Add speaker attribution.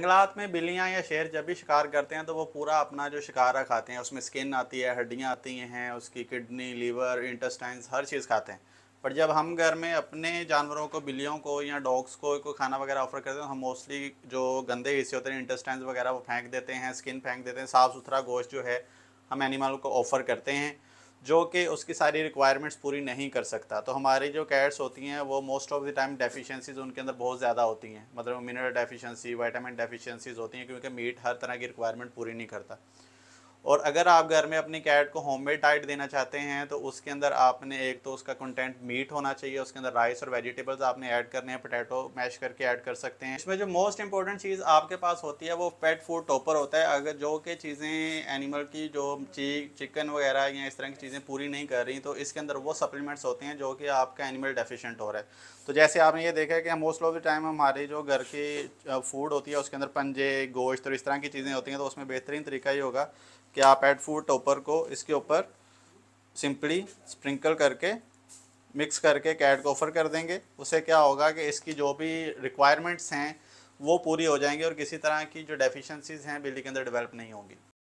Speaker 1: जंगलात में बिल्लियाँ या शेर जब भी शिकार करते हैं तो वो पूरा अपना जो शिकारा खाते हैं उसमें स्किन आती है हड्डियाँ आती हैं उसकी किडनी लीवर इंटस्टाइन हर चीज़ खाते हैं पर जब हम घर में अपने जानवरों को बिल्लियों को या डॉग्स को कोई खाना वगैरह ऑफर करते हैं तो हम मोस्टली जो गंदे हिस्से होते हैं इंटस्टाइन वगैरह वो फेंक देते हैं स्किन फेंक देते हैं साफ़ सुथरा गोश्त जो है हम एनिमल को ऑफ़र करते हैं जो कि उसकी सारी रिक्वायरमेंट्स पूरी नहीं कर सकता तो हमारी जो कैट्स होती हैं वो most of the time deficiencies उनके अंदर बहुत ज़्यादा होती हैं मतलब मिनरल डेफिशिएंसी वाइटामिन डेफिशिएंसीज होती हैं क्योंकि मीट हर तरह की रिक्वायरमेंट पूरी नहीं करता और अगर आप घर में अपनी कैट को होममेड डाइट देना चाहते हैं तो उसके अंदर आपने एक तो उसका कंटेंट मीट होना चाहिए उसके अंदर राइस और वेजिटेबल्स आपने ऐड करने हैं पोटैटो मैश करके ऐड कर सकते हैं इसमें जो मोस्ट इंपॉर्टेंट चीज़ आपके पास होती है वो पेट फूड टॉपर होता है अगर जो कि चीज़ें एनिमल की जो ची चिकन वगैरह या इस तरह की चीज़ें पूरी नहीं कर रही तो इसके अंदर वो सप्लीमेंट्स होते हैं जो कि आपका एनिमल डेफिशेंट हो रहा है तो जैसे आपने ये देखा कि मोस्ट ऑफ द टाइम हमारे जो घर की फूड होती है उसके अंदर पंजे गोश्त और इस तरह की चीज़ें होती हैं तो उसमें बेहतरीन तरीका ये होगा कि आप एड फूड टॉपर को इसके ऊपर सिंपली स्प्रिंकल करके मिक्स करके कैड को ऑफ़र कर देंगे उससे क्या होगा कि इसकी जो भी रिक्वायरमेंट्स हैं वो पूरी हो जाएंगी और किसी तरह की जो डेफिशिएंसीज हैं बिल्ली के अंदर डेवलप नहीं होंगी